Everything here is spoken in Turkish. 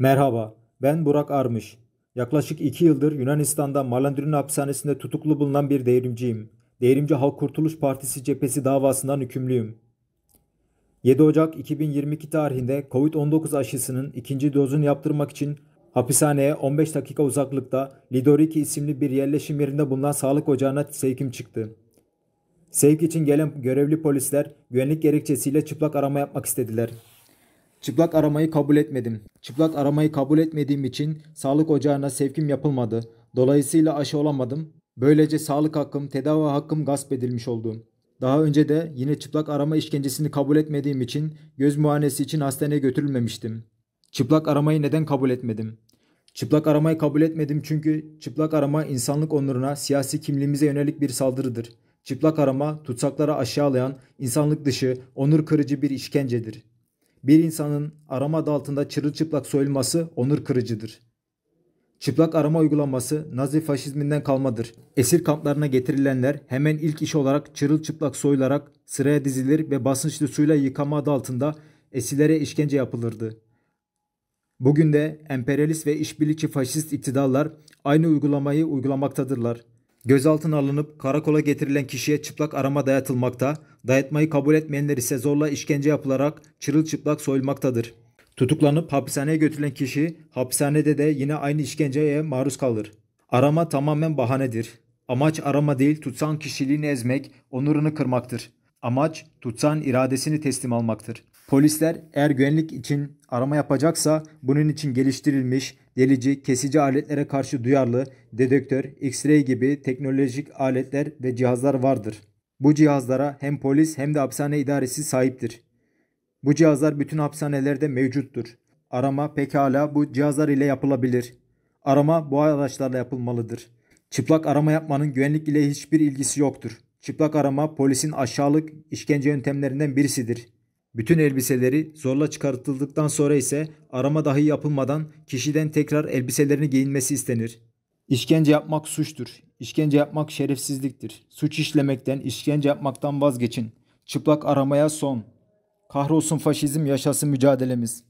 Merhaba, ben Burak Armış. Yaklaşık iki yıldır Yunanistan'da Malandrin hapishanesinde tutuklu bulunan bir devrimciyim. Devrimci Halk Kurtuluş Partisi cephesi davasından hükümlüyüm. 7 Ocak 2022 tarihinde COVID-19 aşısının ikinci dozunu yaptırmak için hapishaneye 15 dakika uzaklıkta Lidoriki isimli bir yerleşim yerinde bulunan sağlık ocağına sevkim çıktı. Sevk için gelen görevli polisler güvenlik gerekçesiyle çıplak arama yapmak istediler. Çıplak aramayı kabul etmedim. Çıplak aramayı kabul etmediğim için sağlık ocağına sevkim yapılmadı. Dolayısıyla aşı olamadım. Böylece sağlık hakkım, tedavi hakkım gasp edilmiş oldu. Daha önce de yine çıplak arama işkencesini kabul etmediğim için göz muayenesi için hastaneye götürülmemiştim. Çıplak aramayı neden kabul etmedim? Çıplak aramayı kabul etmedim çünkü çıplak arama insanlık onuruna, siyasi kimliğimize yönelik bir saldırıdır. Çıplak arama tutsaklara aşağılayan, insanlık dışı, onur kırıcı bir işkencedir.'' bir insanın arama adı altında çırılçıplak soyulması onur kırıcıdır. Çıplak arama uygulanması Nazi faşizminden kalmadır. Esir kamplarına getirilenler hemen ilk iş olarak çırılçıplak soyularak sıraya dizilir ve basınçlı suyla yıkama adı altında esirlere işkence yapılırdı. Bugün de emperyalist ve işbirlikçi faşist iktidarlar aynı uygulamayı uygulamaktadırlar. Gözaltına alınıp karakola getirilen kişiye çıplak arama dayatılmakta, dayatmayı kabul etmeyenler ise zorla işkence yapılarak çırılçıplak soyulmaktadır. Tutuklanıp hapishaneye götürülen kişi hapishanede de yine aynı işkenceye maruz kalır. Arama tamamen bahanedir. Amaç arama değil tutsan kişiliğini ezmek, onurunu kırmaktır. Amaç tutsan iradesini teslim almaktır. Polisler eğer güvenlik için arama yapacaksa bunun için geliştirilmiş delici, kesici aletlere karşı duyarlı, dedektör, X-ray gibi teknolojik aletler ve cihazlar vardır. Bu cihazlara hem polis hem de hapishane idaresi sahiptir. Bu cihazlar bütün hapishanelerde mevcuttur. Arama pekala bu cihazlar ile yapılabilir. Arama bu araçlarla yapılmalıdır. Çıplak arama yapmanın güvenlik ile hiçbir ilgisi yoktur. Çıplak arama polisin aşağılık işkence yöntemlerinden birisidir. Bütün elbiseleri zorla çıkartıldıktan sonra ise arama dahi yapılmadan kişiden tekrar elbiselerini giyinmesi istenir. İşkence yapmak suçtur. İşkence yapmak şerefsizliktir. Suç işlemekten, işkence yapmaktan vazgeçin. Çıplak aramaya son. Kahrolsun faşizm, yaşasın mücadelemiz.''